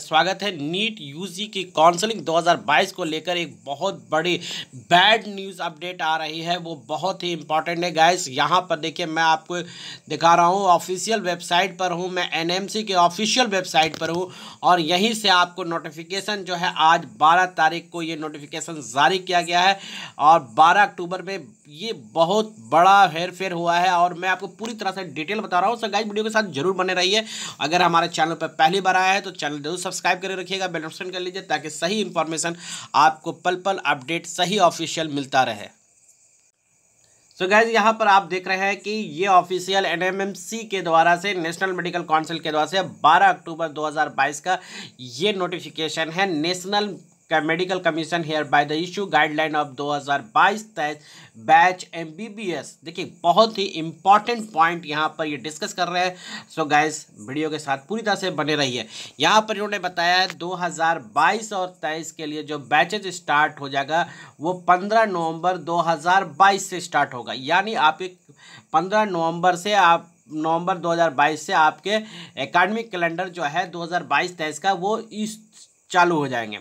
स्वागत है NEET UG की काउंसलिंग 2022 को लेकर एक बहुत बड़ी बैड न्यूज़ अपडेट आ रही है वो बहुत ही इंपॉर्टेंट है गाइस यहाँ पर देखिए मैं आपको दिखा रहा हूँ ऑफिशियल वेबसाइट पर हूँ मैं एनएमसी के ऑफिशियल वेबसाइट पर हूँ और यहीं से आपको नोटिफिकेशन जो है आज 12 तारीख को ये नोटिफिकेशन जारी किया गया है और बारह अक्टूबर में ये बहुत बड़ा हेरफेर हुआ है और मैं आपको पूरी तरह से डिटेल बता रहा हूँ सर गाइज वीडियो के साथ जरूर बने रही अगर हमारे चैनल पर पहली बार आया है तो चैनल जरूर सब्सक्राइब करके रखिएगा बेल ऑप्शन कर लीजिए ताकि सही इन्फॉर्मेशन आपको पल पल अपडेट सही ऑफिशियल मिलता रहे सो so गैज यहाँ पर आप देख रहे हैं कि ये ऑफिशियल एनएमएमसी के द्वारा से नेशनल मेडिकल काउंसिल के द्वारा से 12 अक्टूबर 2022 का ये नोटिफिकेशन है national medical commission hereby the issue guideline of 2022 तेईस बैच एमबीबीएस देखिए बहुत ही इंपॉर्टेंट पॉइंट यहाँ पर ये डिस्कस कर रहे हैं सो गाइस वीडियो के साथ पूरी तरह से बने रहिए यहाँ पर इन्होंने बताया है 2022 और 23 के लिए जो बैचेज स्टार्ट हो जाएगा वो 15 नवंबर 2022 से स्टार्ट होगा यानी आप एक पंद्रह नवंबर से आप नवंबर 2022 से आपके एकेडमिक कैलेंडर जो है 2022-23 का वो इस चालू हो जाएंगे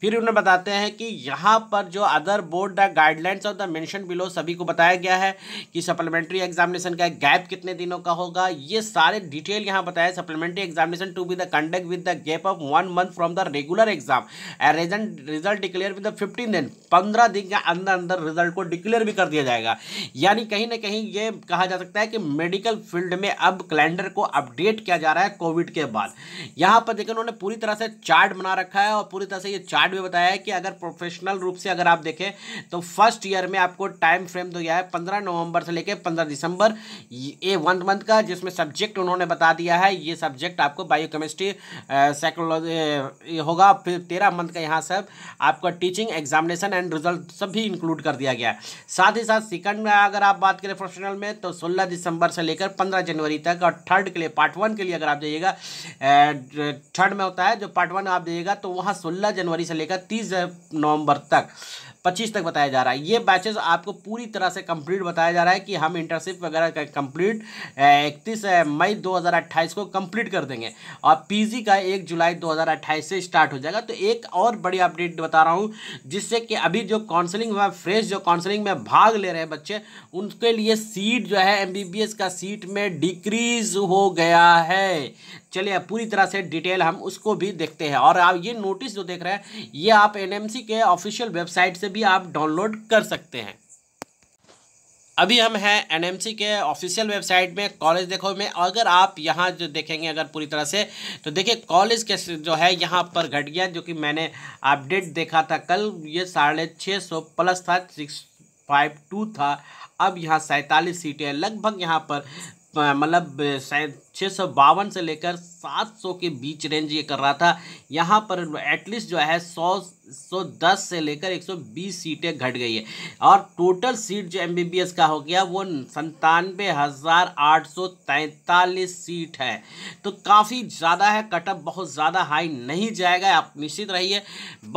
फिर उन्हें बताते हैं कि यहाँ पर जो other board the guidelines of the mention below सभी को बताया गया है कि सप्लीमेंट्री एग्जामिनेशन का गैप कितने दिनों का होगा ये सारे डिटेल यहाँ बताया supplementary examination to be the conduct with the gap of one month from the regular exam and result declare with the fifteen दिन पंद्रह दिन के अंदर अंदर रिजल्ट को डिक्लेयर भी कर दिया जाएगा यानी कहीं ना कहीं ये कहा जा सकता है कि मेडिकल फील्ड में अब कैलेंडर को अपडेट किया जा रहा है कोविड के बाद यहाँ पर देखें उन्होंने पूरी तरह से चार्ट बना रखा रखा है और पूरी तरह से ये चार्ट भी बताया है कि अगर प्रोफेशनल रूप से अगर आप देखें तो फर्स्ट ईयर में आपको टाइम फ्रेम तो गया है पंद्रह नवंबर से लेकर पंद्रह दिसंबर ए वन मंथ का जिसमें सब्जेक्ट उन्होंने बता दिया है ये सब्जेक्ट आपको बायोकेमिस्ट्री साइकोलॉजी होगा फिर तेरह मंथ का यहाँ सब आपका टीचिंग एग्जामिनेशन एंड रिजल्ट सब भी इंक्लूड कर दिया गया साथ ही साथ सेकंड में अगर आप बात करें प्रोफेशनल में तो सोलह दिसंबर से लेकर पंद्रह जनवरी तक और थर्ड के लिए पार्ट वन के लिए अगर आप जाइएगा थर्ड में होता है जो पार्ट वन आप जाइएगा तो वहाँ सोलह जनवरी से लेकर तीस नवंबर तक पच्चीस तक बताया जा रहा है ये बैचेज आपको पूरी तरह से कंप्लीट बताया जा रहा है कि हम इंटर्नशिप वगैरह कंप्लीट इकतीस मई 2028 को कंप्लीट कर देंगे और पीजी का एक जुलाई 2028 से स्टार्ट हो जाएगा तो एक और बड़ी अपडेट बता रहा हूँ जिससे कि अभी जो काउंसलिंग में फ्रेश जो काउंसलिंग में भाग ले रहे हैं बच्चे उनके लिए सीट जो है एम का सीट में डिक्रीज हो गया है चलिए पूरी तरह से डिटेल हम उसको भी देखते हैं और आप ये नोटिस जो देख रहे हैं ये आप एनएमसी के ऑफिशियल वेबसाइट से भी आप डाउनलोड कर सकते हैं अभी हम हैं एनएमसी के ऑफिशियल वेबसाइट में कॉलेज देखो में अगर आप यहाँ जो देखेंगे अगर पूरी तरह से तो देखिए कॉलेज के जो है यहाँ पर घट गया जो कि मैंने अपडेट देखा था कल ये साढ़े छः सौ प्लस था सिक्स फाइव टू था अब यहाँ सैंतालीस सीटें लगभग यहाँ पर मतलब छः सौ बावन से लेकर सात सौ के बीच रेंज ये कर रहा था यहाँ पर एटलीस्ट जो है सौ सौ दस से लेकर एक सौ बीस सीटें घट गई है और टोटल सीट जो एमबीबीएस का हो गया वो संतानवे हज़ार आठ सौ तैंतालीस सीट है तो काफ़ी ज़्यादा है कटअप बहुत ज़्यादा हाई नहीं जाएगा आप निश्चित रहिए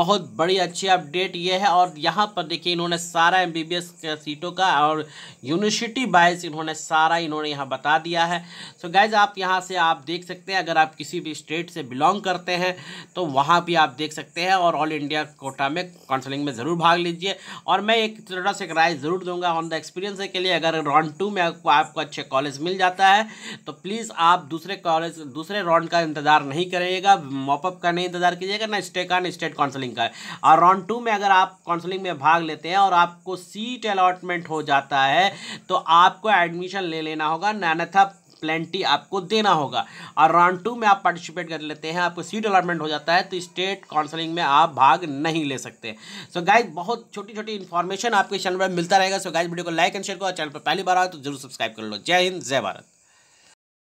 बहुत बड़ी अच्छी अपडेट ये है और यहाँ पर देखिए इन्होंने सारा एम सीटों का और यूनिवर्सिटी वाइज इन्होंने सारा इन्होंने यहाँ बता दिया है सो so गैज आप साथ यहाँ से आप देख सकते हैं अगर आप किसी भी स्टेट से बिलोंग करते हैं तो वहाँ भी आप देख सकते हैं और ऑल इंडिया कोटा में काउंसलिंग में ज़रूर भाग लीजिए और मैं एक छोटा सा राय ज़रूर दूंगा ऑन द एक्सपीरियंस के लिए अगर राउंड टू में आपको आपको अच्छे कॉलेज मिल जाता है तो प्लीज़ आप दूसरे कॉलेज दूसरे राउंड का इंतज़ार नहीं करिएगा मॉपअप का नहीं इंतज़ार कीजिएगा ना स्टे का ना स्टेट काउंसलिंग का और राउंड टू में अगर आप काउंसलिंग में भाग लेते हैं और आपको सीट अलाटमेंट हो जाता है तो आपको एडमिशन ले लेना होगा नैनथा प्लेंटी आपको देना होगा और राउंड टू में आप पार्टिसिपेट कर लेते हैं आपको सीट अलॉटमेंट हो जाता है तो स्टेट काउंसलिंग में आप भाग नहीं ले सकते सो so गाइज बहुत छोटी छोटी इन्फॉर्मेशन आपके चैनल पर मिलता रहेगा सो गाइज वीडियो को लाइक एंड शेयर करो चैनल पर पहली बार आओ तो जरूर सब्सक्राइब कर लो जय हिंद जय भारत